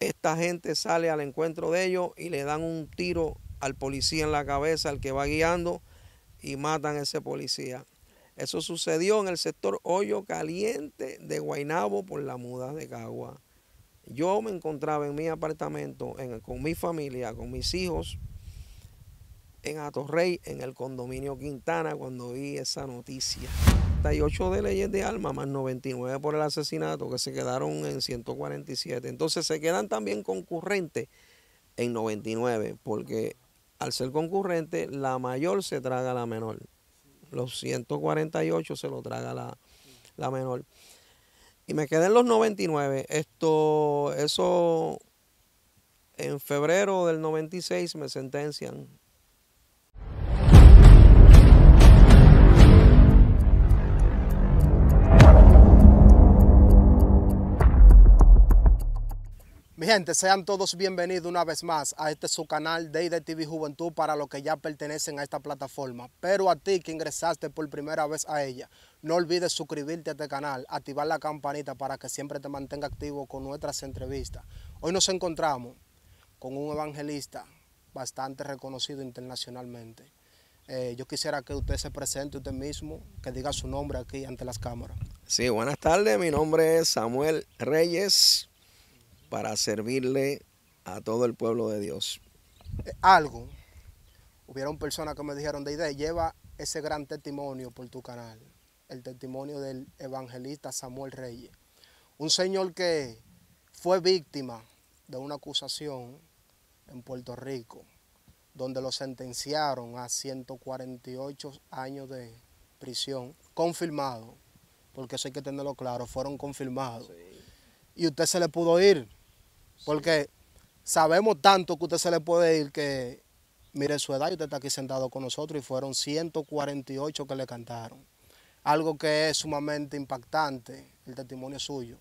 Esta gente sale al encuentro de ellos y le dan un tiro al policía en la cabeza, al que va guiando, y matan a ese policía. Eso sucedió en el sector Hoyo Caliente de Guainabo por la muda de Cagua. Yo me encontraba en mi apartamento con mi familia, con mis hijos, en Atorrey, en el condominio Quintana, cuando vi esa noticia. 38 de leyes de alma más 99 por el asesinato, que se quedaron en 147. Entonces se quedan también concurrentes en 99, porque al ser concurrente, la mayor se traga la menor. Los 148 se lo traga la, la menor. Y me quedé en los 99. Esto, eso, en febrero del 96 me sentencian Mi gente, sean todos bienvenidos una vez más a este su canal de ID TV Juventud para los que ya pertenecen a esta plataforma. Pero a ti que ingresaste por primera vez a ella, no olvides suscribirte a este canal, activar la campanita para que siempre te mantenga activo con nuestras entrevistas. Hoy nos encontramos con un evangelista bastante reconocido internacionalmente. Eh, yo quisiera que usted se presente usted mismo, que diga su nombre aquí ante las cámaras. Sí, buenas tardes, mi nombre es Samuel Reyes, para servirle a todo el pueblo de Dios. Eh, algo. Hubieron personas que me dijeron, idea. lleva ese gran testimonio por tu canal, el testimonio del evangelista Samuel Reyes. Un señor que fue víctima de una acusación en Puerto Rico, donde lo sentenciaron a 148 años de prisión, confirmado, porque eso hay que tenerlo claro, fueron confirmados. Y usted se le pudo ir porque sabemos tanto que usted se le puede ir que, mire su edad y usted está aquí sentado con nosotros y fueron 148 que le cantaron. Algo que es sumamente impactante, el testimonio suyo.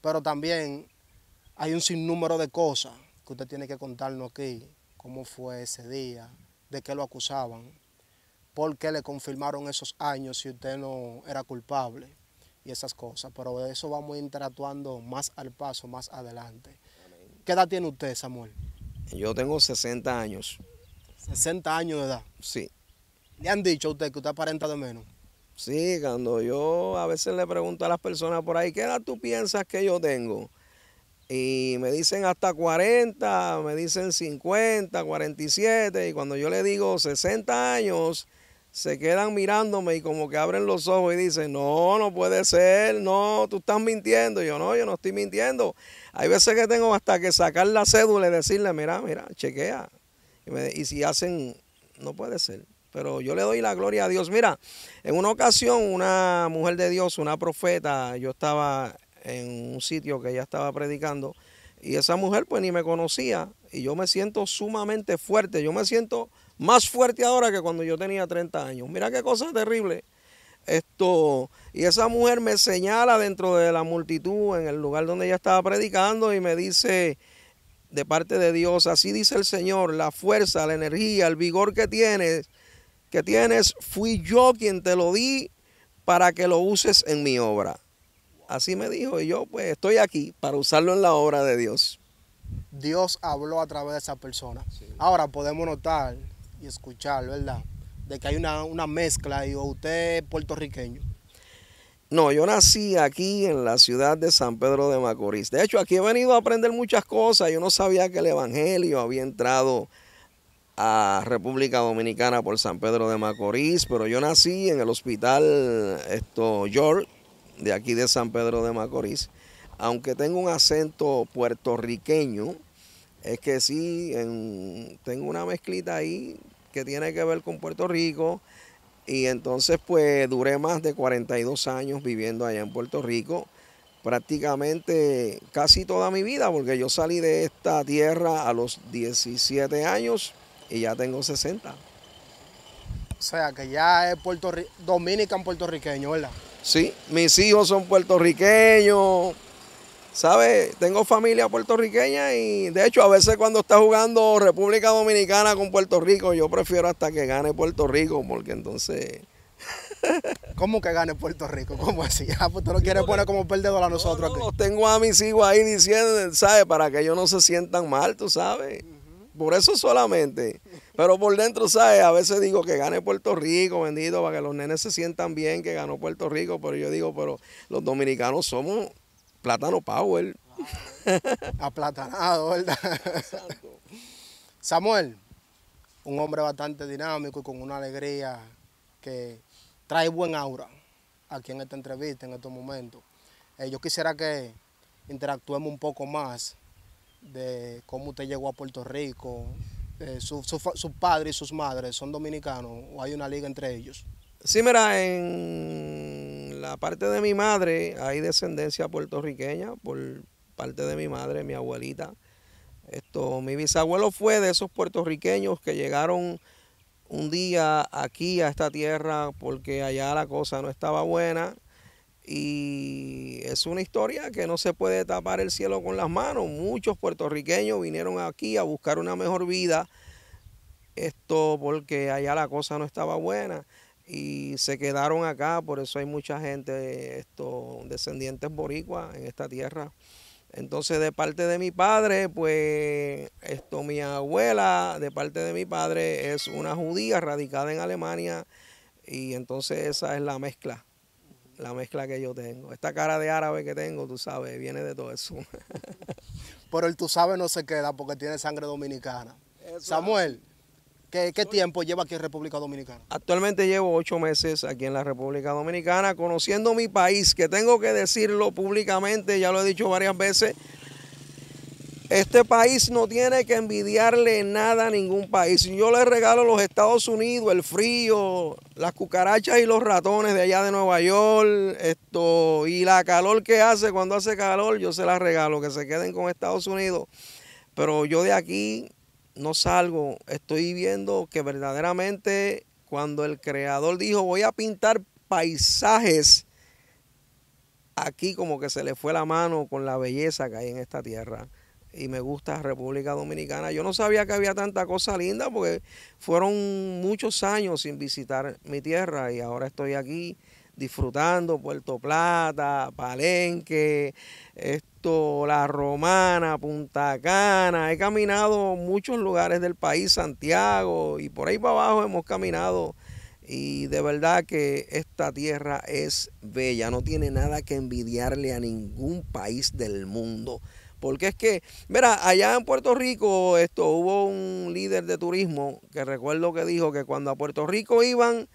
Pero también hay un sinnúmero de cosas que usted tiene que contarnos aquí, cómo fue ese día, de qué lo acusaban, por qué le confirmaron esos años si usted no era culpable y esas cosas. Pero de eso vamos interactuando más al paso, más adelante. ¿Qué edad tiene usted, Samuel? Yo tengo 60 años. 60 años de edad. Sí. ¿Le han dicho a usted que usted aparenta de menos? Sí, cuando yo a veces le pregunto a las personas por ahí, ¿qué edad tú piensas que yo tengo? Y me dicen hasta 40, me dicen 50, 47, y cuando yo le digo 60 años, se quedan mirándome y como que abren los ojos y dicen, no, no puede ser, no, tú estás mintiendo. yo no, yo no estoy mintiendo. Hay veces que tengo hasta que sacar la cédula y decirle, mira, mira, chequea. Y, si hacen, no puede ser. Pero yo le doy la gloria a Dios. Mira, en una ocasión una mujer de Dios, una profeta, yo estaba en un sitio que ella estaba predicando y esa mujer pues ni me conocía y yo me siento sumamente fuerte. Yo me siento más fuerte ahora que cuando yo tenía 30 años. Mira qué cosa terrible. Esto, y esa mujer me señala dentro de la multitud, en el lugar donde ella estaba predicando, y me dice, de parte de Dios, así dice el Señor, la fuerza, la energía, el vigor que tienes, que tienes, fui yo quien te lo di para que lo uses en mi obra. Así me dijo, y yo pues estoy aquí para usarlo en la obra de Dios. Dios habló a través de esa persona. Ahora podemos notar y escuchar, ¿verdad? de que hay una, mezcla y usted es puertorriqueño. No, yo nací aquí en la ciudad de San Pedro de Macorís. De hecho, aquí he venido a aprender muchas cosas. Yo no sabía que el Evangelio había entrado a República Dominicana por San Pedro de Macorís, pero yo nací en el hospital esto, York, de aquí de San Pedro de Macorís. Aunque tengo un acento puertorriqueño, es que sí, tengo una mezclita ahí que tiene que ver con Puerto Rico. Y entonces pues duré más de 42 años viviendo allá en Puerto Rico, prácticamente casi toda mi vida, porque yo salí de esta tierra a los 17 años y ya tengo 60. O sea, que ya es Puerto Dominican puertorriqueño, ¿verdad? Sí, mis hijos son puertorriqueños, ¿Sabes? Tengo familia puertorriqueña y de hecho a veces cuando está jugando República Dominicana con Puerto Rico, yo prefiero hasta que gane Puerto Rico porque entonces... ¿Cómo que gane Puerto Rico? ¿Cómo así? Ah, pues tú lo quieres poner como perdedor a nosotros. No, tengo a mis hijos ahí diciendo, ¿sabes? Para que ellos no se sientan mal, tú sabes. Por eso solamente. Pero por dentro, ¿sabes? A veces digo que gane Puerto Rico, bendito, para que los nenes se sientan bien que ganó Puerto Rico. Pero yo digo, pero los dominicanos somos Plátano Power. Aplatanado, ¿verdad? Samuel, un hombre bastante dinámico y con una alegría que trae buen aura aquí en esta entrevista, en estos momentos. Eh, yo quisiera que interactuemos un poco más de cómo usted llegó a Puerto Rico. Sus eh, su, padres y sus madres son dominicanos o hay una liga entre ellos. Sí, mira, en Aparte de mi madre hay descendencia puertorriqueña por parte de mi madre, mi abuelita. Esto, mi bisabuelo fue de esos puertorriqueños que llegaron un día aquí a esta tierra porque allá la cosa no estaba buena y es una historia que no se puede tapar el cielo con las manos. Muchos puertorriqueños vinieron aquí a buscar una mejor vida, esto porque allá la cosa no estaba buena y se quedaron acá, por eso hay mucha gente, esto descendientes boricua en esta tierra. Entonces, de parte de mi padre, pues esto, mi abuela, de parte de mi padre, es una judía radicada en Alemania y entonces esa es la mezcla, la mezcla que yo tengo. Esta cara de árabe que tengo, tú sabes, viene de todo eso. Pero el tú sabes no se queda porque tiene sangre dominicana. Samuel, ¿Qué, tiempo lleva aquí en República Dominicana? Actualmente llevo ocho meses aquí en la República Dominicana, conociendo mi país, que tengo que decirlo públicamente, ya lo he dicho varias veces. Este país no tiene que envidiarle nada a ningún país. Yo le regalo los Estados Unidos, el frío, las cucarachas y los ratones de allá de Nueva York, esto y la calor que hace cuando hace calor, yo se la regalo, que se queden con Estados Unidos. Pero yo de aquí no salgo, estoy viendo que verdaderamente cuando el creador dijo voy a pintar paisajes, aquí como que se le fue la mano con la belleza que hay en esta tierra. Y me gusta República Dominicana. Yo no sabía que había tanta cosa linda porque fueron muchos años sin visitar mi tierra y ahora estoy aquí disfrutando Puerto Plata, Palenque, esto, La Romana, Punta Cana. He caminado muchos lugares del país, Santiago, y por ahí para abajo hemos caminado. Y de verdad que esta tierra es bella, no tiene nada que envidiarle a ningún país del mundo. Porque es que, mira, allá en Puerto Rico esto hubo un líder de turismo que recuerdo que dijo que cuando a Puerto Rico iban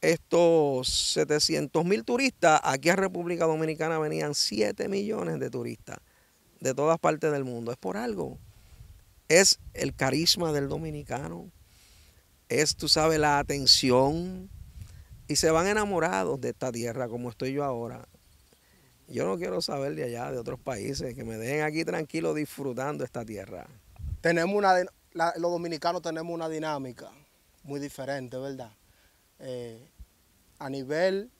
estos 700 mil turistas, aquí a República Dominicana venían 7 millones de turistas de todas partes del mundo. Es por algo. Es el carisma del dominicano. Es, tú sabes, la atención. Y se van enamorados de esta tierra como estoy yo ahora. Yo no quiero saber de allá, de otros países, que me dejen aquí tranquilo disfrutando esta tierra. Tenemos una, los dominicanos tenemos una dinámica muy diferente, ¿verdad? Eh, a nivel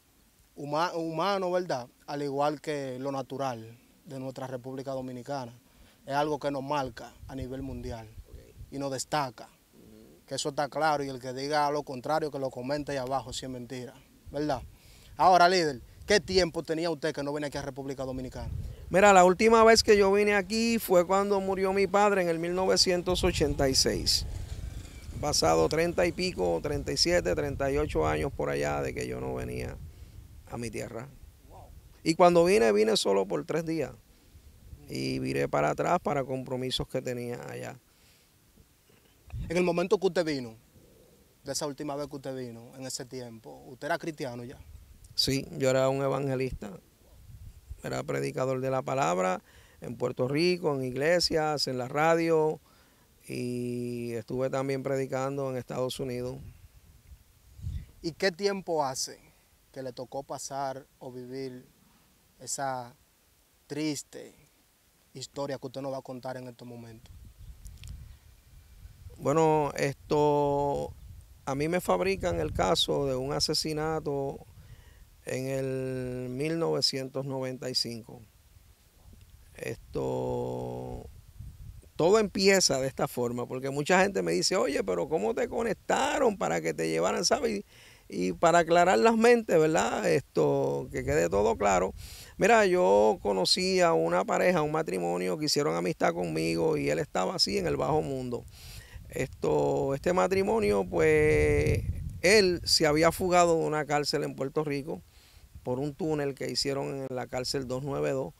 humano, ¿verdad? Al igual que lo natural de nuestra República Dominicana. Es algo que nos marca a nivel mundial y nos destaca. Que eso está claro y el que diga lo contrario, que lo comente ahí abajo, si es mentira, ¿verdad? Ahora, líder, ¿Qué tiempo tenía usted que no venía aquí a República Dominicana? Mira, la última vez que yo vine aquí fue cuando murió mi padre en el 1986 pasado treinta y pico, y ocho años por allá de que yo no venía a mi tierra. Y cuando vine, vine solo por tres días. Y viré para atrás para compromisos que tenía allá. En el momento que usted vino, de esa última vez que usted vino, en ese tiempo, ¿usted era cristiano ya? Sí, yo era un evangelista. Era predicador de la palabra en Puerto Rico, en iglesias, en la radio, y estuve también predicando en Estados Unidos. ¿Y qué tiempo hace que le tocó pasar o vivir esa triste historia que usted nos va a contar en estos momentos? Bueno, esto a mí me fabrican el caso de un asesinato en el 1995. Esto todo empieza de esta forma, porque mucha gente me dice, oye, pero ¿cómo te conectaron para que te llevaran, sabes? Y, para aclarar las mentes, ¿verdad? Esto, que quede todo claro. Mira, yo conocí a una pareja, un matrimonio que hicieron amistad conmigo y él estaba así en el bajo mundo. Esto, este matrimonio, pues, él se había fugado de una cárcel en Puerto Rico por un túnel que hicieron en la cárcel 292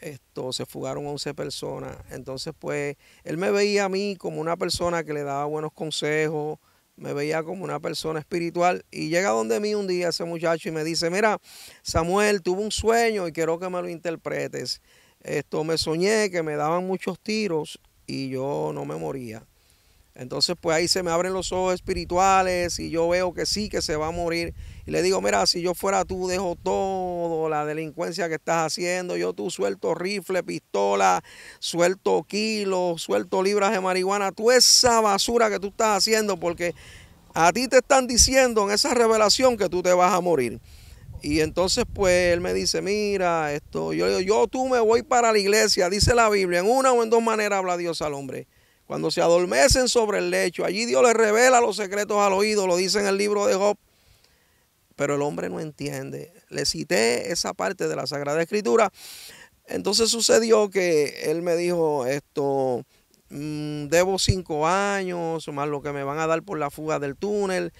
esto, se fugaron 11 personas. Entonces, pues, él me veía a mí como una persona que le daba buenos consejos, me veía como una persona espiritual. Y llega donde mí un día ese muchacho y me dice, mira, Samuel, tuve un sueño y quiero que me lo interpretes. Esto, me soñé que me daban muchos tiros y yo no me moría. Entonces, pues ahí se me abren los ojos espirituales y yo veo que sí, que se va a morir. Y le digo, mira, si yo fuera tú, dejo todo, la delincuencia que estás haciendo. Yo tú suelto rifle, pistola, suelto kilos, suelto libras de marihuana. Tú esa basura que tú estás haciendo porque a ti te están diciendo en esa revelación que tú te vas a morir. Y entonces pues él me dice, mira, esto, yo yo tú me voy para la iglesia, dice la Biblia, en una o en dos maneras habla Dios al hombre. Cuando se adormecen sobre el lecho, allí Dios les revela los secretos al oído, lo dice en el libro de Job. Pero el hombre no entiende. Le cité esa parte de la Sagrada Escritura. Entonces sucedió que él me dijo esto, mm, debo cinco años, más lo que me van a dar por la fuga del túnel,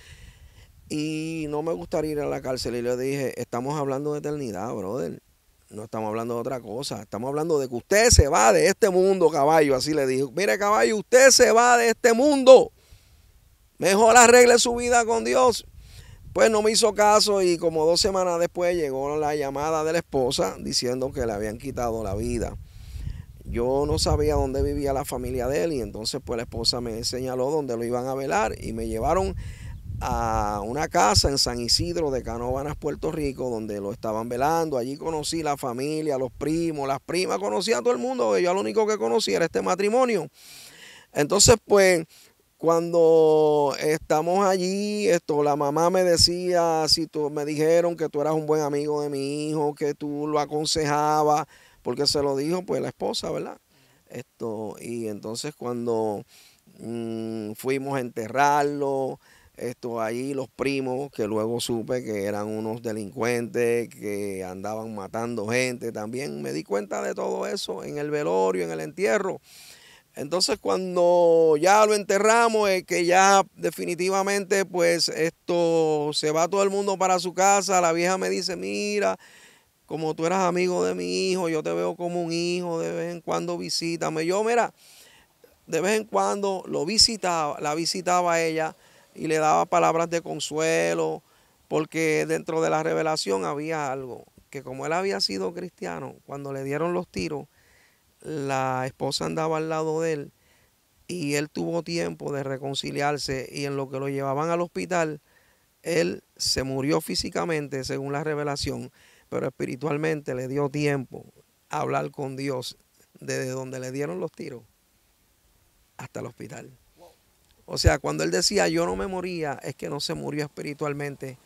y no me gustaría ir a la cárcel. Y le dije, estamos hablando de eternidad, brother. No estamos hablando de otra cosa. Estamos hablando de que usted se va de este mundo, caballo. Así le dijo. Mire, caballo, usted se va de este mundo. Mejor arregle su vida con Dios. Pues no me hizo caso y como dos semanas después llegó la llamada de la esposa diciendo que le habían quitado la vida. Yo no sabía dónde vivía la familia de él y entonces pues la esposa me señaló dónde lo iban a velar y me llevaron a una casa en San Isidro de Canóvanas, Puerto Rico, donde lo estaban velando. Allí conocí la familia, los primos, las primas, conocí a todo el mundo. Yo lo único que conocí era este matrimonio. Entonces, pues, cuando estamos allí, esto, la mamá me decía, si tú, me dijeron que tú eras un buen amigo de mi hijo, que tú lo aconsejabas, porque se lo dijo, pues, la esposa, ¿verdad? Esto, y entonces cuando mm, fuimos a enterrarlo, esto ahí los primos que luego supe que eran unos delincuentes que andaban matando gente también me di cuenta de todo eso en el velorio en el entierro entonces cuando ya lo enterramos es que ya definitivamente pues esto se va todo el mundo para su casa la vieja me dice mira como tú eras amigo de mi hijo yo te veo como un hijo de vez en cuando visítame yo mira de vez en cuando lo visitaba la visitaba ella y le daba palabras de consuelo, porque dentro de la revelación había algo, que como él había sido cristiano, cuando le dieron los tiros, la esposa andaba al lado de él y él tuvo tiempo de reconciliarse y en lo que lo llevaban al hospital, él se murió físicamente según la revelación, pero espiritualmente le dio tiempo a hablar con Dios desde donde le dieron los tiros hasta el hospital. O sea, cuando él decía yo no me moría, es que no se murió espiritualmente,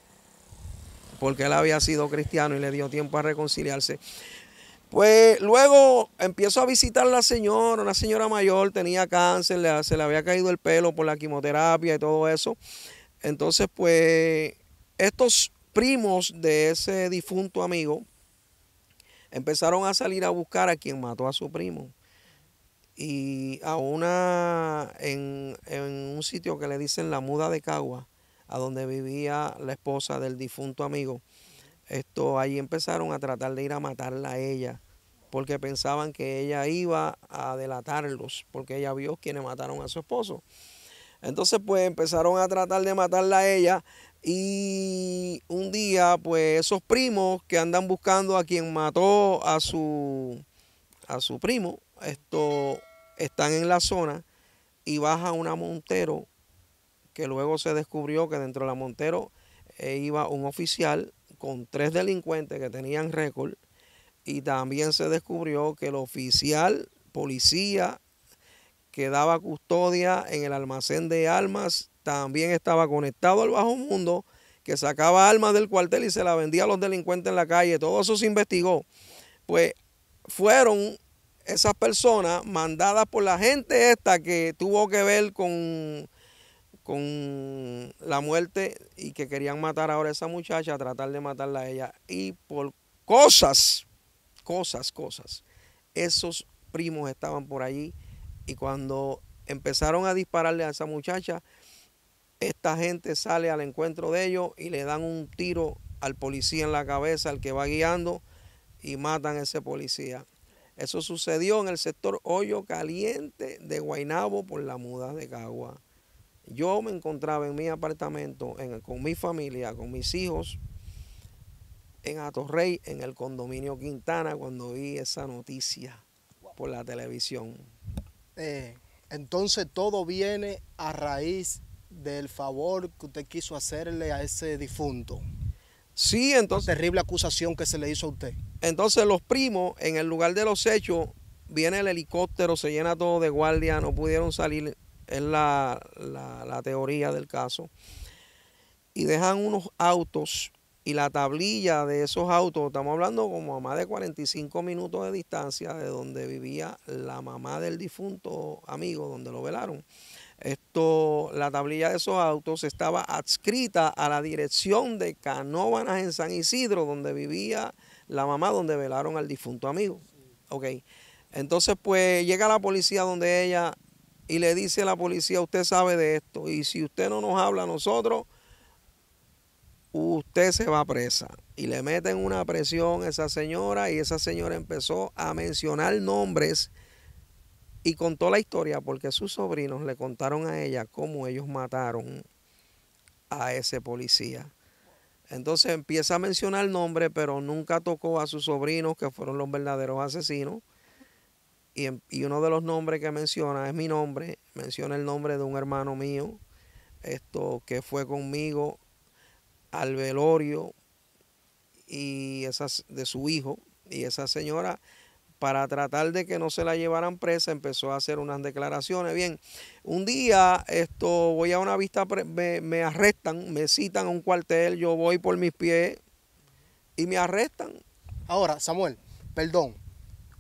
porque él había sido cristiano y le dio tiempo a reconciliarse. Pues luego empiezo a visitar a la señora, una señora mayor, tenía cáncer, se le había caído el pelo por la quimioterapia y todo eso. Entonces, pues estos primos de ese difunto amigo empezaron a salir a buscar a quien mató a su primo y a una en, un sitio que le dicen la muda de Cagua, a donde vivía la esposa del difunto amigo. Esto ahí empezaron a tratar de ir a matarla a ella, porque pensaban que ella iba a delatarlos, porque ella vio quienes mataron a su esposo. Entonces, pues empezaron a tratar de matarla a ella. Y un día, pues esos primos que andan buscando a quien mató a su a su primo. Esto están en la zona y baja una Montero que luego se descubrió que dentro de la Montero eh, iba un oficial con tres delincuentes que tenían récord y también se descubrió que el oficial policía que daba custodia en el almacén de armas también estaba conectado al bajo mundo que sacaba armas del cuartel y se la vendía a los delincuentes en la calle. Todo eso se investigó. Pues fueron esas personas mandadas por la gente esta que tuvo que ver con, con la muerte y que querían matar ahora a esa muchacha, tratar de matarla a ella. Y por cosas, cosas, cosas, esos primos estaban por allí y cuando empezaron a dispararle a esa muchacha, esta gente sale al encuentro de ellos y le dan un tiro al policía en la cabeza, al que va guiando y matan a ese policía. Eso sucedió en el sector Hoyo Caliente de Guainabo por la muda de Cagua. Yo me encontraba en mi apartamento en, con mi familia, con mis hijos, en Atorrey, en el condominio Quintana, cuando vi esa noticia por la televisión. Eh, entonces todo viene a raíz del favor que usted quiso hacerle a ese difunto. Sí, entonces. terrible acusación que se le hizo a usted. Entonces los primos, en el lugar de los hechos, viene el helicóptero, se llena todo de guardia, no pudieron salir, es la, la, la teoría del caso. Y dejan unos autos y la tablilla de esos autos, estamos hablando como a más de 45 minutos de distancia de donde vivía la mamá del difunto amigo, donde lo velaron. Esto, la tablilla de esos autos estaba adscrita a la dirección de Canóvanas en San Isidro, donde vivía la mamá, donde velaron al difunto amigo. Ok. Entonces, pues llega la policía donde ella y le dice a la policía, usted sabe de esto, y si usted no nos habla a nosotros, usted se va a presa. Y le meten una presión a esa señora y esa señora empezó a mencionar nombres y contó la historia porque sus sobrinos le contaron a ella cómo ellos mataron a ese policía. Entonces empieza a mencionar el nombre, pero nunca tocó a sus sobrinos, que fueron los verdaderos asesinos. Y, uno de los nombres que menciona es mi nombre, menciona el nombre de un hermano mío, esto que fue conmigo al velorio y esas de su hijo. Y esa señora para tratar de que no se la llevaran presa, empezó a hacer unas declaraciones. Bien, un día esto voy a una vista, me, me arrestan, me citan a un cuartel, yo voy por mis pies y me arrestan. Ahora, Samuel, perdón,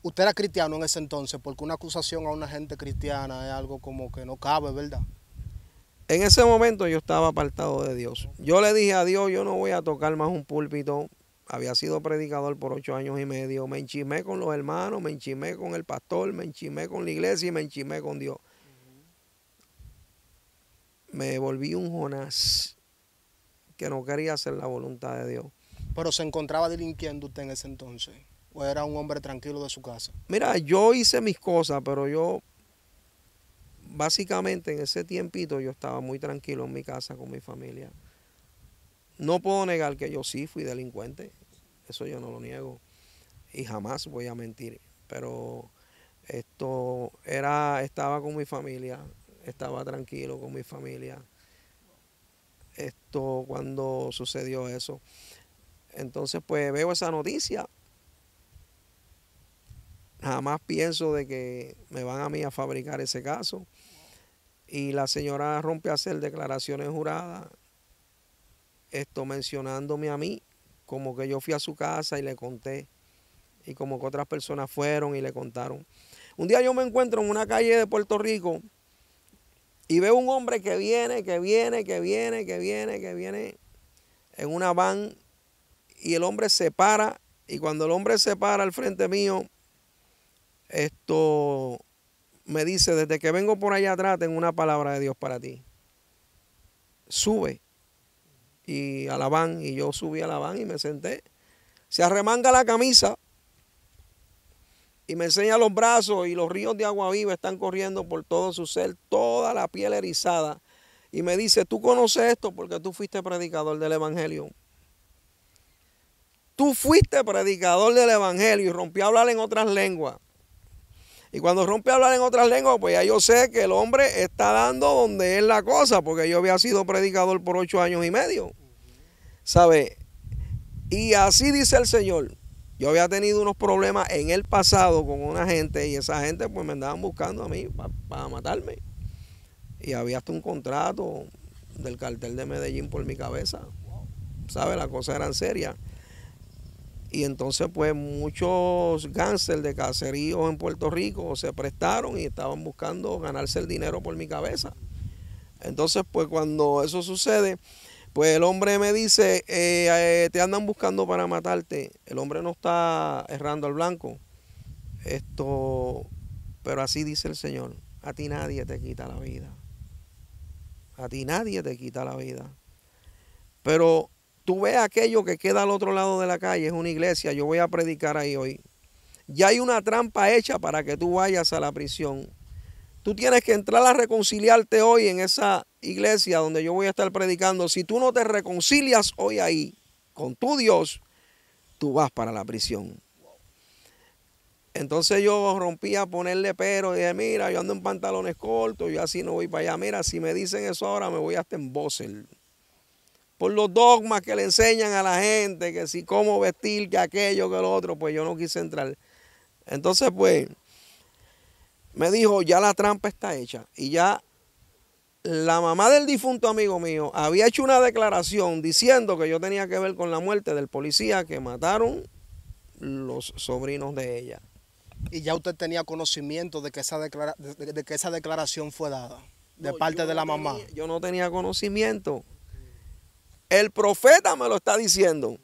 usted era cristiano en ese entonces, porque una acusación a una gente cristiana es algo como que no cabe, ¿verdad? En ese momento yo estaba apartado de Dios. Yo le dije a Dios, yo no voy a tocar más un púlpito, había sido predicador por ocho años y medio, me enchimé con los hermanos, me enchimé con el pastor, me enchimé con la iglesia y me enchimé con Dios. Me volví un Jonás que no quería hacer la voluntad de Dios. Pero se encontraba delinquiendo usted en ese entonces, o era un hombre tranquilo de su casa. Mira, yo hice mis cosas, pero yo básicamente en ese tiempito yo estaba muy tranquilo en mi casa con mi familia. No puedo negar que yo sí fui delincuente eso yo no lo niego y jamás voy a mentir, pero esto era estaba con mi familia, estaba tranquilo con mi familia. Esto cuando sucedió eso. Entonces pues veo esa noticia. Jamás pienso de que me van a mí a fabricar ese caso. Y la señora rompe a hacer declaraciones juradas, esto mencionándome a mí como que yo fui a su casa y le conté, y como que otras personas fueron y le contaron. Un día yo me encuentro en una calle de Puerto Rico y veo un hombre que viene, que viene, que viene, que viene, que viene en una van y el hombre se para y cuando el hombre se para al frente mío, esto me dice, desde que vengo por allá atrás tengo una palabra de Dios para ti. Sube y a la van. Y yo subí a la van y me senté. Se arremanga la camisa y me enseña los brazos y los ríos de agua viva están corriendo por todo su ser, toda la piel erizada. Y me dice, tú conoces esto porque tú fuiste predicador del Evangelio. Tú fuiste predicador del Evangelio y rompí a hablar en otras lenguas. Y cuando rompe a hablar en otras lenguas, pues ya yo sé que el hombre está dando donde es la cosa, porque yo había sido predicador por ocho años y medio. ¿Sabe? Y así dice el Señor. Yo había tenido unos problemas en el pasado con una gente y esa gente pues me andaban buscando a mí para matarme. Y había hasta un contrato del cartel de Medellín por mi cabeza. ¿Sabe? Las cosas eran serias. Y entonces pues muchos gánster de caseríos en Puerto Rico se prestaron y estaban buscando ganarse el dinero por mi cabeza. Entonces pues cuando eso sucede, pues el hombre me dice, eh, eh, te andan buscando para matarte. El hombre no está errando al blanco. Esto, pero así dice el Señor. A ti nadie te quita la vida. A ti nadie te quita la vida. Pero tú ves aquello que queda al otro lado de la calle, es una iglesia, yo voy a predicar ahí hoy. Ya hay una trampa hecha para que tú vayas a la prisión. Tú tienes que entrar a reconciliarte hoy en esa iglesia donde yo voy a estar predicando. Si tú no te reconcilias hoy ahí con tu Dios, tú vas para la prisión. Entonces yo rompí a ponerle pero, dije, mira, yo ando en pantalones cortos, yo así no voy para allá. Mira, si me dicen eso ahora, me voy hasta en Bosel. Por los dogmas que le enseñan a la gente, que si cómo vestir, que aquello, que lo otro, pues yo no quise entrar. Entonces, pues, me dijo, ya la trampa está hecha. Y ya la mamá del difunto amigo mío había hecho una declaración diciendo que yo tenía que ver con la muerte del policía que mataron los sobrinos de ella. ¿Y ya usted tenía conocimiento de que esa, declaración fue dada de parte de la mamá? yo no tenía conocimiento. El profeta me lo está diciendo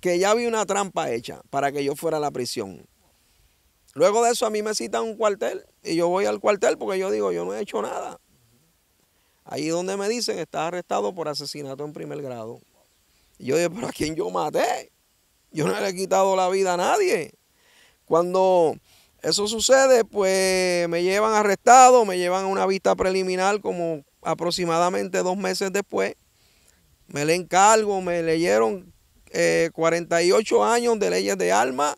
que ya había una trampa hecha para que yo fuera a la prisión. Luego de eso a mí me citan un cuartel y yo voy al cuartel porque yo digo, yo no he hecho nada. Ahí donde me dicen, está arrestado por asesinato en primer grado. Y yo digo, pero ¿a quién yo maté? Yo no le he quitado la vida a nadie. Cuando eso sucede, pues me llevan arrestado, me llevan a una vista preliminar como aproximadamente dos meses después. Me le encargo, me leyeron 48 eh, años de leyes de armas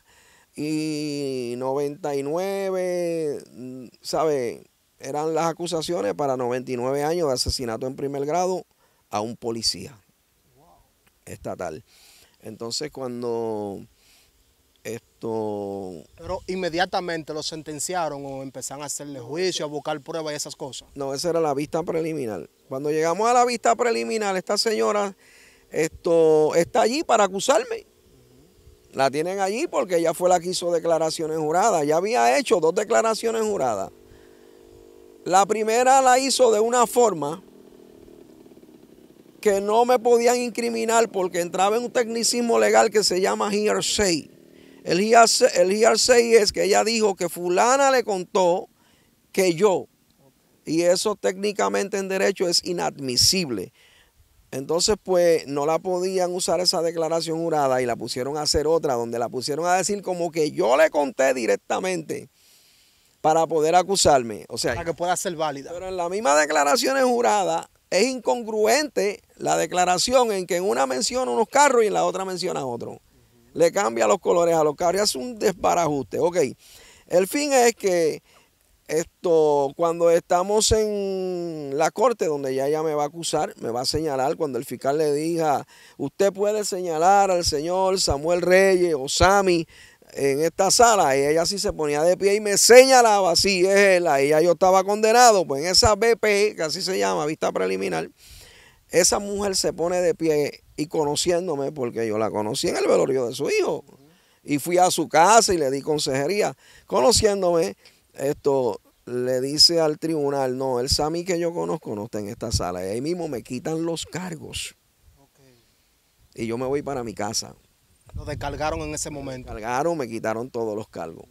y 99, mm, ¿sabe? Eran las acusaciones para 99 años de asesinato en primer grado a un policía estatal. Entonces cuando esto... Pero inmediatamente lo sentenciaron o empezaron a hacerle juicio, a buscar pruebas y esas cosas. No, esa era la vista preliminar. Cuando llegamos a la vista preliminar, esta señora esto, está allí para acusarme la tienen allí porque ella fue la que hizo declaraciones juradas. Ya había hecho dos declaraciones juradas. La primera la hizo de una forma que no me podían incriminar porque entraba en un tecnicismo legal que se llama hearsay. El hearsay, el es que ella dijo que fulana le contó que yo. Y eso técnicamente en derecho es inadmisible. Entonces, pues no la podían usar esa declaración jurada y la pusieron a hacer otra, donde la pusieron a decir como que yo le conté directamente para poder acusarme. O sea, para que pueda ser válida. Pero en la misma declaración jurada es incongruente la declaración en que en una menciona unos carros y en la otra menciona otros. Le cambia los colores a los carros y hace un desbarajuste. Ok, el fin es que esto, cuando estamos en la corte, donde ya ella me va a acusar, me va a señalar, cuando el fiscal le diga, usted puede señalar al señor Samuel Reyes o Sami en esta sala, y ella sí se ponía de pie y me señalaba, sí, es él, ahí ya yo estaba condenado, pues en esa BP, que así se llama, vista preliminar, esa mujer se pone de pie y conociéndome, porque yo la conocí en el velorio de su hijo, y fui a su casa y le di consejería, conociéndome, esto le dice al tribunal, no, el Sami que yo conozco no está en esta sala. ahí mismo me quitan los cargos. Y yo me voy para mi casa. Lo descargaron en ese momento. Me descargaron, me quitaron todos los cargos.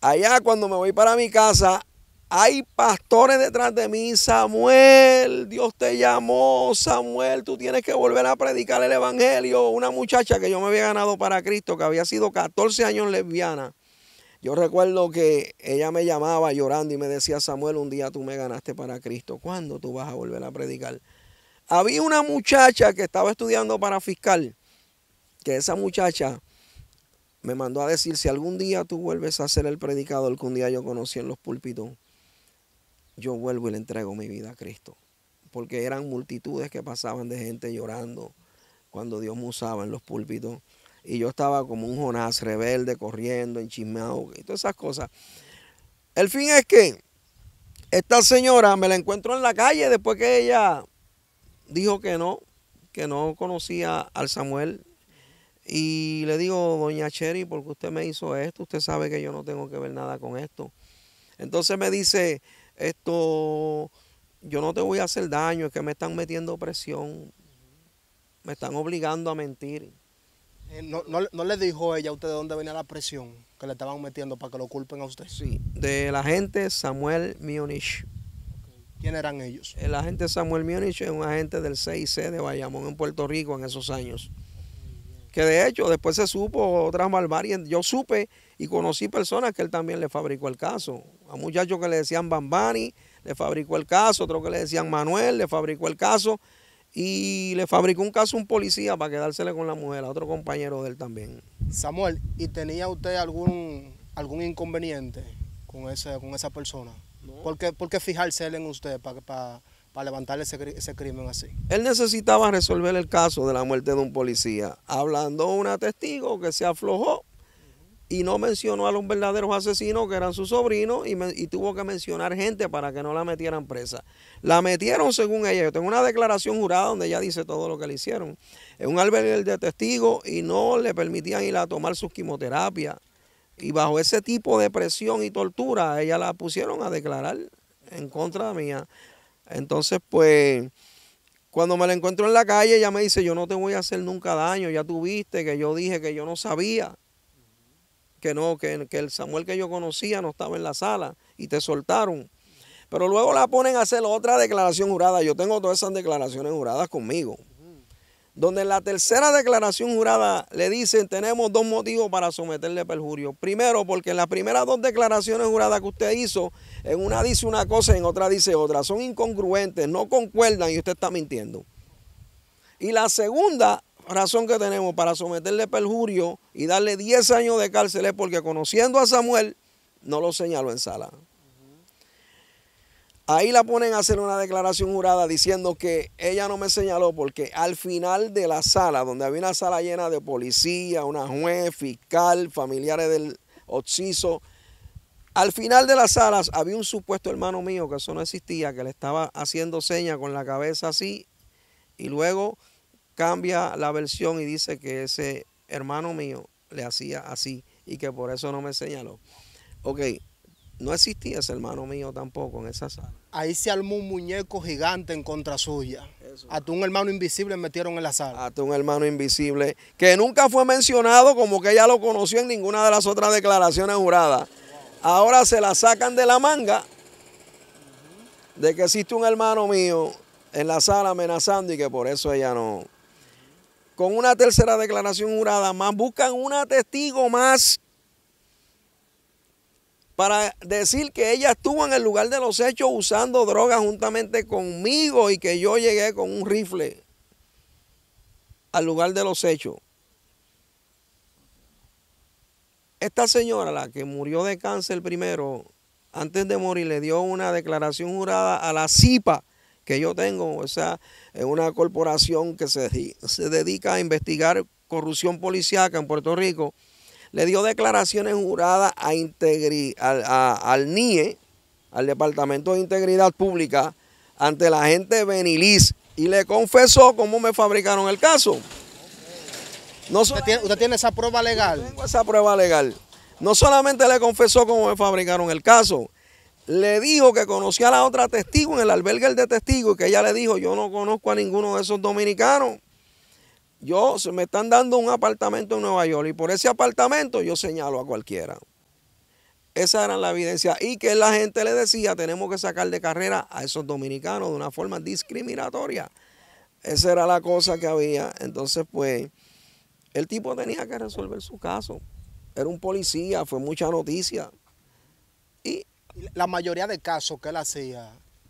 Allá cuando me voy para mi casa, hay pastores detrás de mí. Samuel, Dios te llamó. Samuel, tú tienes que volver a predicar el Evangelio. Una muchacha que yo me había ganado para Cristo, que había sido 14 años lesbiana yo recuerdo que ella me llamaba llorando y me decía, Samuel, un día tú me ganaste para Cristo. ¿Cuándo tú vas a volver a predicar? Había una muchacha que estaba estudiando para fiscal, que esa muchacha me mandó a decir, si algún día tú vuelves a hacer el predicador que un día yo conocí en los púlpitos, yo vuelvo y le entrego mi vida a Cristo. Porque eran multitudes que pasaban de gente llorando cuando Dios me usaba en los púlpitos y yo estaba como un Jonás rebelde, corriendo, enchismado y todas esas cosas. El fin es que esta señora me la encuentro en la calle después que ella dijo que no, que no conocía al Samuel. Y le digo, doña Cherry, porque usted me hizo esto? Usted sabe que yo no tengo que ver nada con esto. Entonces me dice, esto, yo no te voy a hacer daño, es que me están metiendo presión, me están obligando a mentir. Eh, no, le dijo ella a usted de dónde venía la presión que le estaban metiendo para que lo culpen a usted? Sí, de la gente Samuel Mionich. ¿Quién eran ellos? El agente Samuel Mionich es un agente del CIC de Bayamón en Puerto Rico en esos años. Que de hecho después se supo otras barbaries. Yo supe y conocí personas que él también le fabricó el caso. A muchachos que le decían Bambani, le fabricó el caso, otros que le decían Manuel, le fabricó el caso y le fabricó un caso a un policía para quedársele con la mujer, a otro compañero de él también. Samuel, ¿y tenía usted algún, algún inconveniente con, ese, con esa persona? ¿Por, qué, fijarse él en usted para, para, levantarle ese, crimen así? Él necesitaba resolver el caso de la muerte de un policía, hablando un testigo que se aflojó y no mencionó a los verdaderos asesinos que eran sus sobrinos y, tuvo que mencionar gente para que no la metieran presa. La metieron según ella. Yo tengo una declaración jurada donde ella dice todo lo que le hicieron. En un albergue de testigos y no le permitían ir a tomar sus quimioterapia Y bajo ese tipo de presión y tortura, ella la pusieron a declarar en contra mía. Entonces, pues... Cuando me la encuentro en la calle, ella me dice, yo no te voy a hacer nunca daño, ya tuviste que yo dije que yo no sabía que no, que, el Samuel que yo conocía no estaba en la sala y te soltaron. Pero luego la ponen a hacer otra declaración jurada. Yo tengo todas esas declaraciones juradas conmigo. Donde en la tercera declaración jurada le dicen, tenemos dos motivos para someterle perjurio. Primero, porque en las primeras dos declaraciones juradas que usted hizo, en una dice una cosa y en otra dice otra. Son incongruentes, no concuerdan y usted está mintiendo. Y la segunda razón que tenemos para someterle perjurio y darle 10 años de cárcel es porque conociendo a Samuel, no lo señaló en sala. Ahí la ponen a hacer una declaración jurada diciendo que ella no me señaló porque al final de la sala, donde había una sala llena de policía, una juez, fiscal, familiares del occiso, al final de las salas había un supuesto hermano mío que eso no existía, que le estaba haciendo señas con la cabeza así y luego cambia la versión y dice que ese hermano mío le hacía así y que por eso no me señaló. Ok, no existía ese hermano mío tampoco en esa sala. Ahí se armó un muñeco gigante en contra suya. Hasta un hermano invisible metieron en la sala. Hasta un hermano invisible que nunca fue mencionado como que ella lo conoció en ninguna de las otras declaraciones juradas. Ahora se la sacan de la manga de que existe un hermano mío en la sala amenazando y que por eso ella no, con una tercera declaración jurada más, buscan una testigo más para decir que ella estuvo en el lugar de los hechos usando drogas juntamente conmigo y que yo llegué con un rifle al lugar de los hechos. Esta señora, la que murió de cáncer primero, antes de morir, le dio una declaración jurada a la CIPA que yo tengo, o sea, en una corporación que se, se dedica a investigar corrupción policiaca en Puerto Rico, le dio declaraciones juradas a al, NIE, al Departamento de Integridad Pública, ante la gente Beniliz, Benilis y le confesó cómo me fabricaron el caso. ¿Usted, tiene, ¿Usted, tiene, esa prueba legal? Tengo esa prueba legal. No solamente le confesó cómo me fabricaron el caso, le dijo que conocía a la otra testigo en el albergue de testigo y que ella le dijo, yo no conozco a ninguno de esos dominicanos. Yo se me están dando un apartamento en Nueva York y por ese apartamento yo señalo a cualquiera. Esa era la evidencia y que la gente le decía, tenemos que sacar de carrera a esos dominicanos de una forma discriminatoria. Esa era la cosa que había. Entonces, pues, el tipo tenía que resolver su caso. Era un policía, fue mucha noticia. La mayoría de casos que él hacía,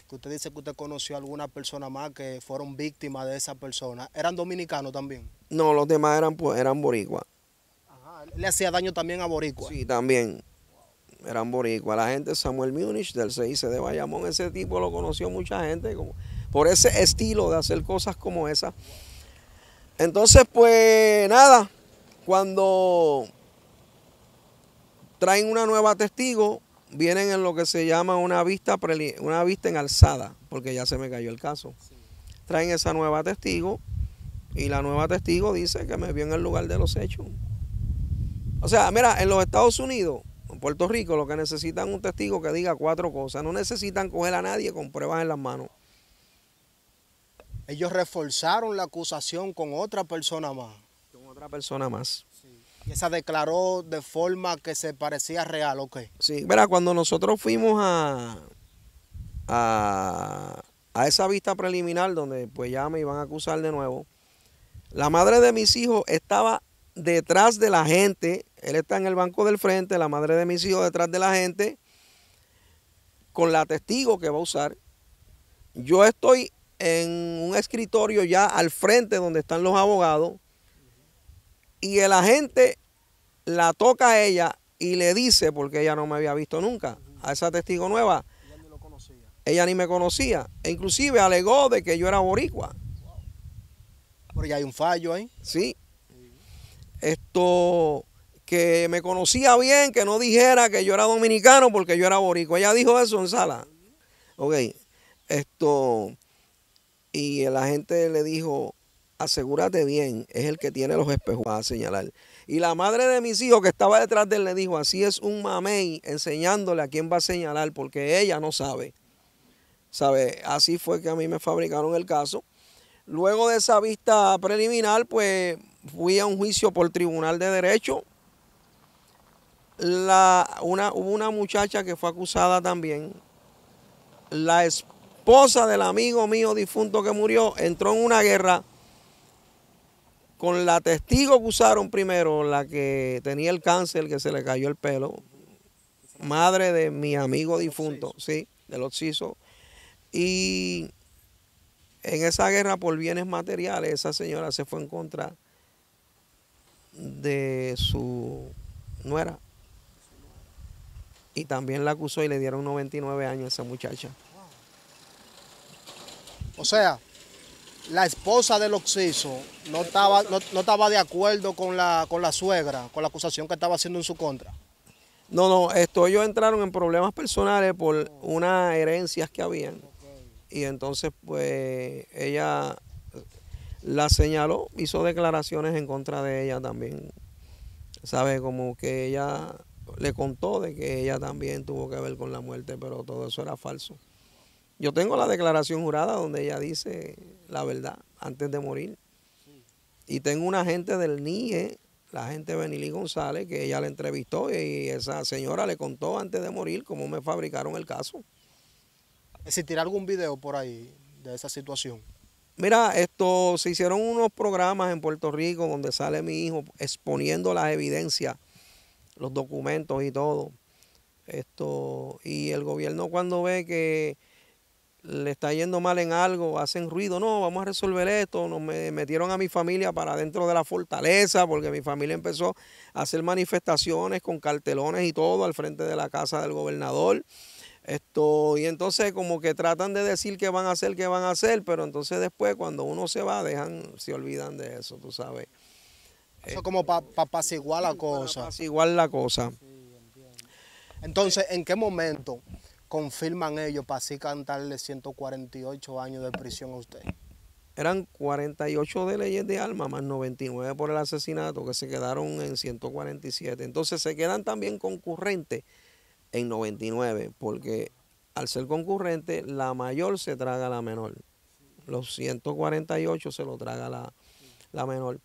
que usted dice que usted conoció a alguna persona más que fueron víctimas de esa persona, ¿eran dominicanos también? No, los demás eran, pues, eran boricuas. le hacía daño también a boricuas. Sí, también. Eran boricuas. La gente Samuel Munich del CIC de Bayamón, ese tipo lo conoció mucha gente como, por ese estilo de hacer cosas como esa. Entonces, pues nada, cuando traen una nueva testigo, vienen en lo que se llama una vista, una vista en alzada, porque ya se me cayó el caso. Traen esa nueva testigo y la nueva testigo dice que me vio en el lugar de los hechos. O sea, mira, en los Estados Unidos, en Puerto Rico, lo que necesitan un testigo que diga cuatro cosas. No necesitan coger a nadie con pruebas en las manos. Ellos reforzaron la acusación con otra persona más. Con otra persona más. Y esa declaró de forma que se parecía real, ¿ok? Sí, verá, cuando nosotros fuimos a, a, a esa vista preliminar donde pues ya me iban a acusar de nuevo, la madre de mis hijos estaba detrás de la gente, él está en el banco del frente, la madre de mis hijos detrás de la gente, con la testigo que va a usar. Yo estoy en un escritorio ya al frente donde están los abogados y el agente la toca a ella y le dice, porque ella no me había visto nunca, a esa testigo nueva, ella ni, me conocía. E inclusive alegó de que yo era boricua. Porque Pero ya hay un fallo ahí. Sí. Esto, que me conocía bien, que no dijera que yo era dominicano porque yo era boricua. Ella dijo eso en sala. Ok. Esto, y el agente le dijo, asegúrate bien, es el que tiene los espejos a señalar. Y la madre de mis hijos que estaba detrás de él le dijo, así es un mamey enseñándole a quién va a señalar porque ella no sabe. ¿Sabe? Así fue que a mí me fabricaron el caso. Luego de esa vista preliminar, pues fui a un juicio por tribunal de derecho. La, una, hubo una muchacha que fue acusada también. La esposa del amigo mío difunto que murió entró en una guerra con la testigo que usaron primero, la que tenía el cáncer, que se le cayó el pelo, madre de mi amigo difunto, sí, del occiso. Y en esa guerra por bienes materiales, esa señora se fue en contra de su nuera. Y también la acusó y le dieron 99 años a esa muchacha. O sea, la esposa del occiso no estaba, no, estaba de acuerdo con la, con la suegra, con la acusación que estaba haciendo en su contra. No, no, esto ellos entraron en problemas personales por unas herencias que habían. Y entonces, pues, ella la señaló, hizo declaraciones en contra de ella también. ¿Sabes? Como que ella le contó de que ella también tuvo que ver con la muerte, pero todo eso era falso. Yo tengo la declaración jurada donde ella dice la verdad antes de morir. Y tengo una gente del NIE, la gente Benilí González, que ella le entrevistó y esa señora le contó antes de morir cómo me fabricaron el caso. ¿Existirá algún video por ahí de esa situación? Mira, esto se hicieron unos programas en Puerto Rico donde sale mi hijo exponiendo las evidencias, los documentos y todo. Esto y el gobierno cuando ve que le está yendo mal en algo, hacen ruido, no, vamos a resolver esto, nos metieron a mi familia para dentro de la fortaleza, porque mi familia empezó a hacer manifestaciones con cartelones y todo al frente de la casa del gobernador. Esto, y entonces como que tratan de decir que van a hacer, qué van a hacer, pero entonces después cuando uno se va, dejan, se olvidan de eso, tú sabes. Eso como para pa, apaciguar la cosa. Para apaciguar la cosa. entonces, ¿en qué momento confirman ellos para así cantarle 148 años de prisión a usted? Eran 48 de leyes de alma más 99 por el asesinato que se quedaron en 147. Entonces se quedan también concurrentes en 99 porque al ser concurrente la mayor se traga la menor. Los 148 se lo traga la, la menor.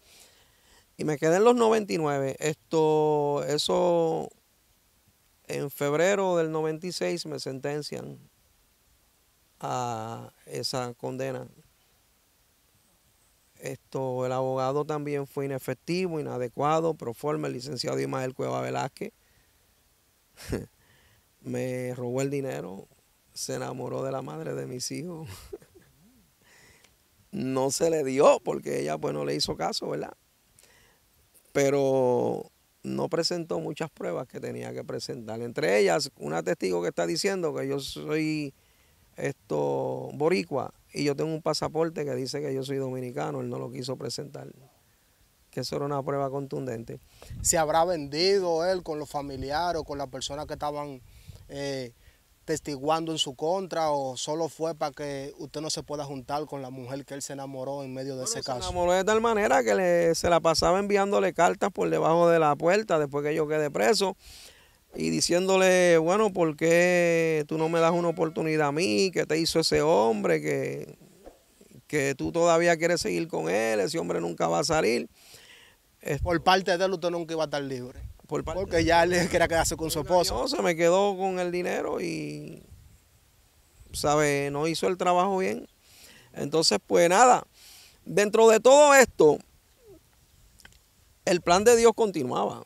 Y me quedé en los 99. Esto, eso en febrero del 96 me sentencian a esa condena. Esto, el abogado también fue inefectivo, inadecuado, proforme, el licenciado Imael Cueva Velázquez. me robó el dinero, se enamoró de la madre de mis hijos. no se le dio porque ella pues no le hizo caso, ¿verdad? Pero no presentó muchas pruebas que tenía que presentar. Entre ellas, una testigo que está diciendo que yo soy esto boricua y yo tengo un pasaporte que dice que yo soy dominicano, él no lo quiso presentar. Que eso era una prueba contundente. ¿Se habrá vendido él con los familiares o con las personas que estaban eh, testiguando en su contra o solo fue para que usted no se pueda juntar con la mujer que él se enamoró en medio de ese caso? Se enamoró de tal manera que le, se la pasaba enviándole cartas por debajo de la puerta después que yo quedé preso y diciéndole, bueno, ¿por qué tú no me das una oportunidad a mí? ¿Qué te hizo ese hombre? Que, que tú todavía quieres seguir con él, ese hombre nunca va a salir. Por parte de él usted nunca iba a estar libre porque ya le quería quedarse con su No, Se me quedó con el dinero y, ¿sabe? No hizo el trabajo bien. Entonces, pues nada, dentro de todo esto, el plan de Dios continuaba.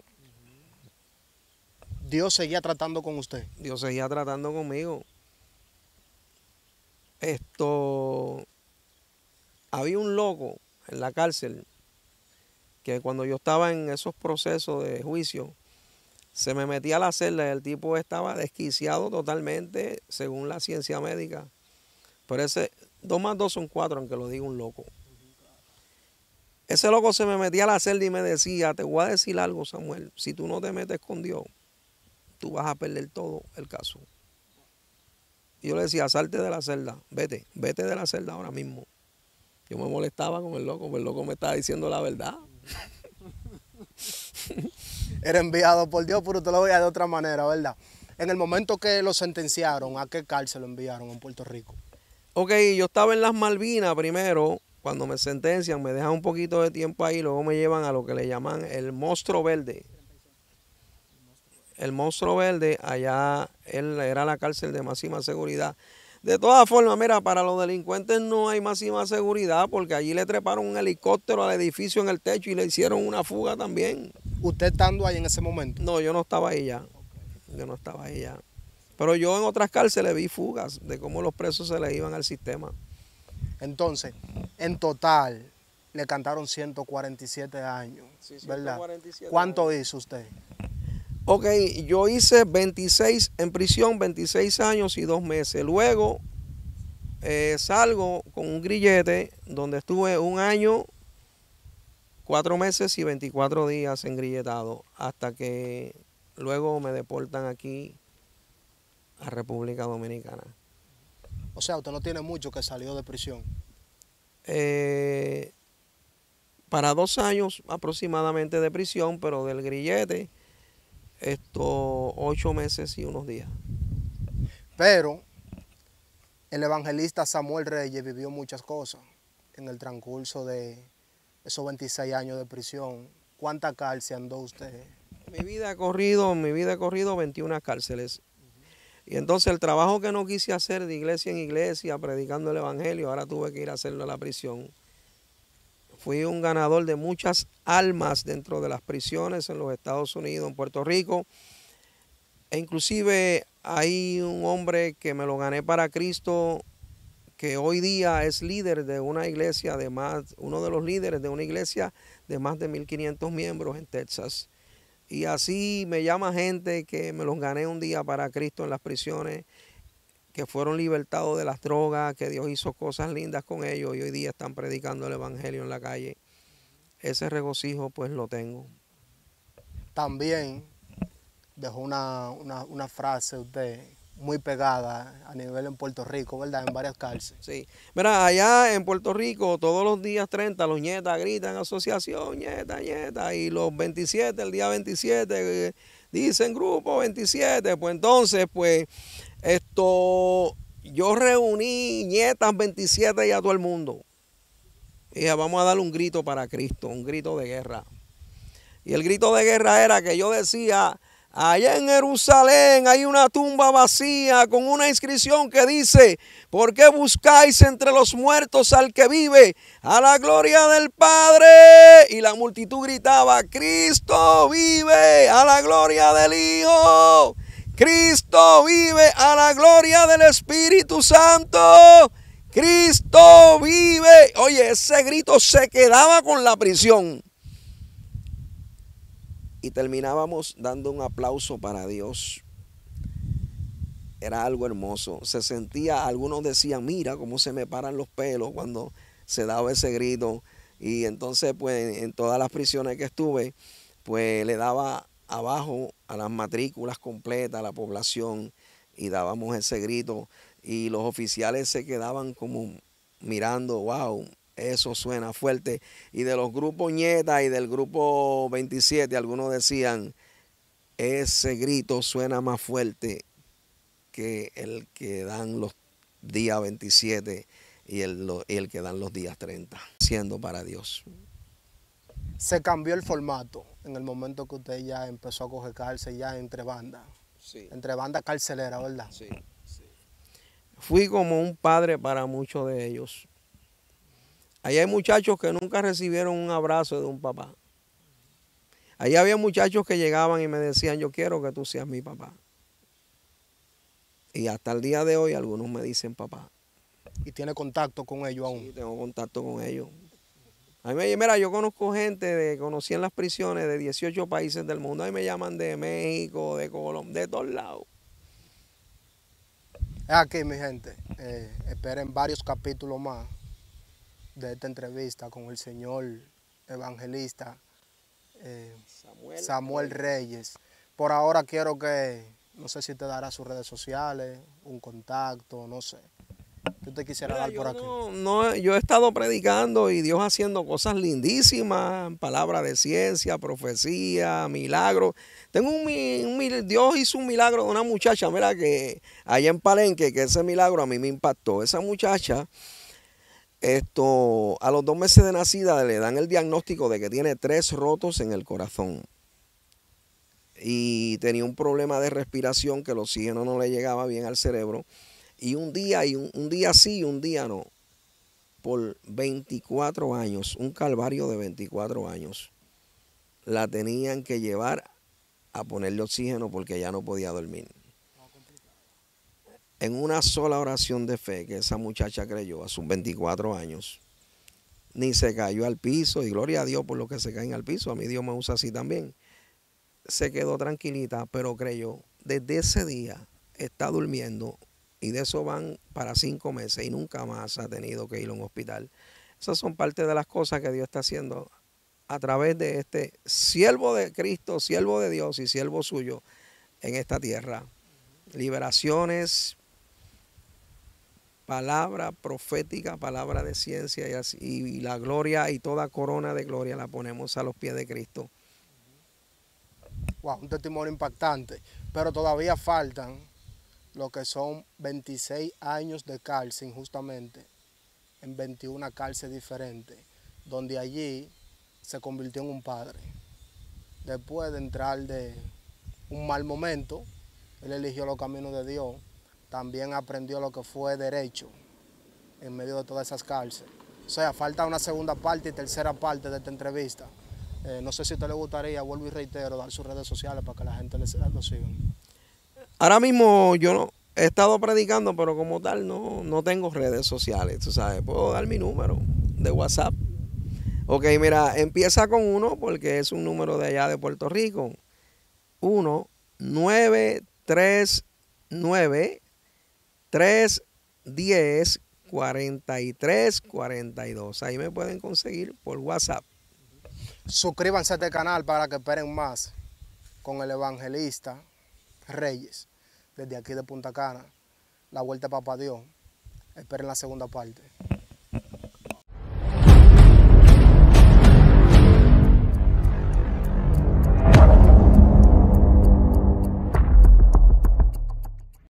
Dios seguía tratando con usted. Dios seguía tratando conmigo. Esto, había un loco en la cárcel que cuando yo estaba en esos procesos de juicio, se me metía a la celda y el tipo estaba desquiciado totalmente según la ciencia médica. Pero ese dos más dos son cuatro, aunque lo diga un loco. Ese loco se me metía a la celda y me decía, te voy a decir algo, Samuel, si tú no te metes con Dios, tú vas a perder todo el caso. Y yo le decía, salte de la celda, vete, vete de la celda ahora mismo. Yo me molestaba con el loco, porque el loco me estaba diciendo la verdad. Era enviado por Dios, pero te lo veía de otra manera, ¿verdad? En el momento que lo sentenciaron, ¿a qué cárcel lo enviaron en Puerto Rico? Ok, yo estaba en las Malvinas primero. Cuando me sentencian, me dejan un poquito de tiempo ahí, luego me llevan a lo que le llaman el monstruo verde. El monstruo verde, allá él era la cárcel de máxima seguridad de todas formas, mira, para los delincuentes no hay máxima seguridad porque allí le treparon un helicóptero al edificio en el techo y le hicieron una fuga también. ¿Usted estando ahí en ese momento? No, yo no estaba ahí ya. Yo no estaba ahí ya. Pero yo en otras cárceles vi fugas de cómo los presos se le iban al sistema. Entonces, en total, le cantaron 147 años, ¿verdad? ¿Cuánto hizo usted? Ok, yo hice 26 en prisión, 26 años y dos meses. Luego eh, salgo con un grillete donde estuve un año, cuatro meses y 24 días en grilletado hasta que luego me deportan aquí a República Dominicana. O sea, usted no tiene mucho que salió de prisión. Eh, para dos años aproximadamente de prisión, pero del grillete estos ocho meses y unos días. Pero el evangelista Samuel Reyes vivió muchas cosas en el transcurso de esos 26 años de prisión. ¿Cuánta cárcel andó usted? Mi vida ha corrido, mi vida ha corrido 21 cárceles. Y entonces el trabajo que no quise hacer de iglesia en iglesia, predicando el Evangelio, ahora tuve que ir a hacerlo a la prisión. Fui un ganador de muchas almas dentro de las prisiones en los Estados Unidos, en Puerto Rico. E inclusive hay un hombre que me lo gané para Cristo, que hoy día es líder de una iglesia de más, uno de los líderes de una iglesia de más de 1.500 miembros en Texas. Y así me llama gente que me los gané un día para Cristo en las prisiones, que fueron libertados de las drogas, que Dios hizo cosas lindas con ellos y hoy día están predicando el Evangelio en la calle ese regocijo pues lo tengo. También dejó una, una, una frase usted muy pegada a nivel en Puerto Rico, ¿verdad? En varias cárceles. Sí. Mira, allá en Puerto Rico todos los días 30 los nietas gritan asociación, nieta, nieta, y los 27, el día 27, dicen grupo 27, pues entonces, pues esto, yo reuní nietas 27 y a todo el mundo vamos a dar un grito para Cristo, un grito de guerra. Y el grito de guerra era que yo decía, allá en Jerusalén hay una tumba vacía con una inscripción que dice, ¿por qué buscáis entre los muertos al que vive? A la gloria del Padre. Y la multitud gritaba, Cristo vive, a la gloria del Hijo. Cristo vive, a la gloria del Espíritu Santo. Cristo vive. Oye, ese grito se quedaba con la prisión. Y terminábamos dando un aplauso para Dios. Era algo hermoso. Se sentía, algunos decían, mira cómo se me paran los pelos cuando se daba ese grito. Y entonces, pues, en todas las prisiones que estuve, pues le daba abajo a las matrículas completas, a la población, y dábamos ese grito y los oficiales se quedaban como mirando, wow, eso suena fuerte. Y de los grupos Ñeta y del grupo 27, algunos decían, ese grito suena más fuerte que el que dan los días 27 y el, el que dan los días 30, siendo para Dios. Se cambió el formato en el momento que usted ya empezó a coger cárcel ya entre bandas. Sí. Entre bandas carcelera ¿verdad? Sí fui como un padre para muchos de ellos. Allí hay muchachos que nunca recibieron un abrazo de un papá. Allí había muchachos que llegaban y me decían, yo quiero que tú seas mi papá. Y hasta el día de hoy algunos me dicen papá. ¿Y tiene contacto con ellos aún? tengo contacto con ellos. A mí mira, yo conozco gente, de, conocí en las prisiones de 18 países del mundo. Ahí me llaman de México, de Colombia, de todos lados. Es aquí, mi gente. Eh, esperen varios capítulos más de esta entrevista con el señor evangelista eh, Samuel Reyes. Por ahora quiero que, no sé si te dará sus redes sociales, un contacto, no sé. No, yo he estado predicando y Dios haciendo cosas lindísimas, palabras de ciencia, profecía, milagros. Tengo un, Dios hizo un milagro de una muchacha, mira, que allá en Palenque, que ese milagro a mí me impactó. Esa muchacha, esto, a los dos meses de nacida le dan el diagnóstico de que tiene tres rotos en el corazón. Y tenía un problema de respiración, que el oxígeno no le llegaba bien al cerebro y un día, y un, día sí, y un día no. Por 24 años, un calvario de 24 años, la tenían que llevar a ponerle oxígeno porque ya no podía dormir. En una sola oración de fe que esa muchacha creyó a sus 24 años, ni se cayó al piso, y gloria a Dios por lo que se caen al piso, a mí Dios me usa así también. Se quedó tranquilita, pero creyó, desde ese día está durmiendo y de eso van para cinco meses y nunca más ha tenido que ir a un hospital. Esas son parte de las cosas que Dios está haciendo a través de este siervo de Cristo, siervo de Dios y siervo suyo en esta tierra. Liberaciones, palabra profética, palabra de ciencia y, así, la gloria y toda corona de gloria la ponemos a los pies de Cristo. Wow, un testimonio impactante, pero todavía faltan lo que son 26 años de cárcel injustamente en 21 cárceles diferentes, donde allí se convirtió en un padre. Después de entrar de un mal momento, él eligió los caminos de Dios, también aprendió lo que fue derecho en medio de todas esas cárceles. O sea, falta una segunda parte y tercera parte de esta entrevista. Eh, no sé si a usted le gustaría, vuelvo y reitero, dar sus redes sociales para que la gente le lo siga. Ahora mismo yo he estado predicando, pero como tal no, no tengo redes sociales, tú sabes, puedo dar mi número de WhatsApp. Ok, mira, empieza con uno porque es un número de allá de Puerto Rico. 1 939 310 4342. Ahí me pueden conseguir por WhatsApp. Suscríbanse a este canal para que esperen más con el evangelista. Reyes, desde aquí de Punta Cana, la vuelta a Papá Dios. Esperen la segunda parte.